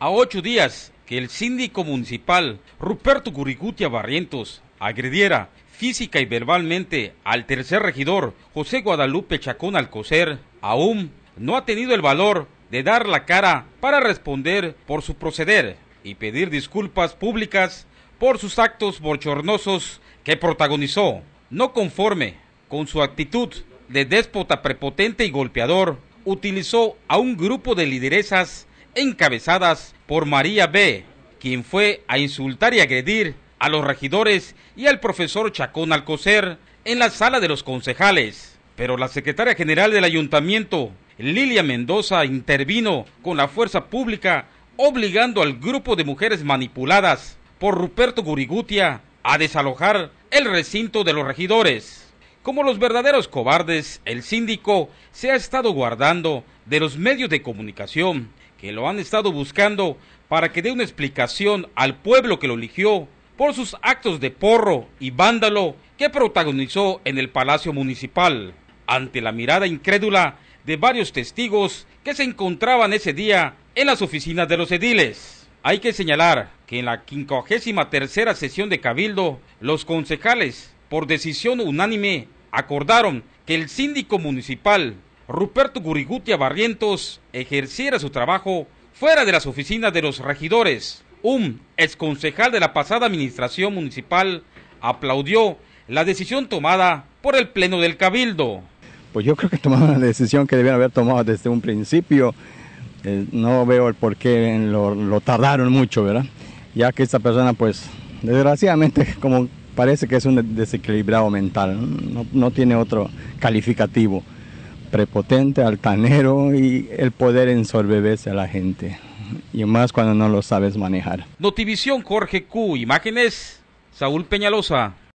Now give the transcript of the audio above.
A ocho días que el síndico municipal Ruperto Curicutia Barrientos agrediera física y verbalmente al tercer regidor José Guadalupe Chacón Alcocer, aún no ha tenido el valor de dar la cara para responder por su proceder y pedir disculpas públicas por sus actos bochornosos que protagonizó, no conforme con su actitud de déspota prepotente y golpeador, utilizó a un grupo de lideresas encabezadas por María B., quien fue a insultar y agredir a los regidores y al profesor Chacón Alcocer en la sala de los concejales. Pero la secretaria general del ayuntamiento, Lilia Mendoza, intervino con la fuerza pública obligando al grupo de mujeres manipuladas por Ruperto Gurigutia a desalojar el recinto de los regidores. Como los verdaderos cobardes, el síndico se ha estado guardando de los medios de comunicación que lo han estado buscando para que dé una explicación al pueblo que lo eligió por sus actos de porro y vándalo que protagonizó en el Palacio Municipal, ante la mirada incrédula de varios testigos que se encontraban ese día en las oficinas de los ediles. Hay que señalar que en la 53 sesión de Cabildo, los concejales, por decisión unánime, acordaron que el síndico municipal Ruperto Gurigutia Barrientos ejerciera su trabajo fuera de las oficinas de los regidores. Un exconcejal de la pasada administración municipal aplaudió la decisión tomada por el Pleno del Cabildo. Pues yo creo que tomaron la decisión que debían haber tomado desde un principio. Eh, no veo el por qué lo, lo tardaron mucho, ¿verdad? Ya que esta persona, pues, desgraciadamente, como parece que es un desequilibrado mental, no, no tiene otro calificativo prepotente, altanero y el poder ensorbecerse a la gente. Y más cuando no lo sabes manejar. Notivisión Jorge Q, imágenes Saúl Peñalosa.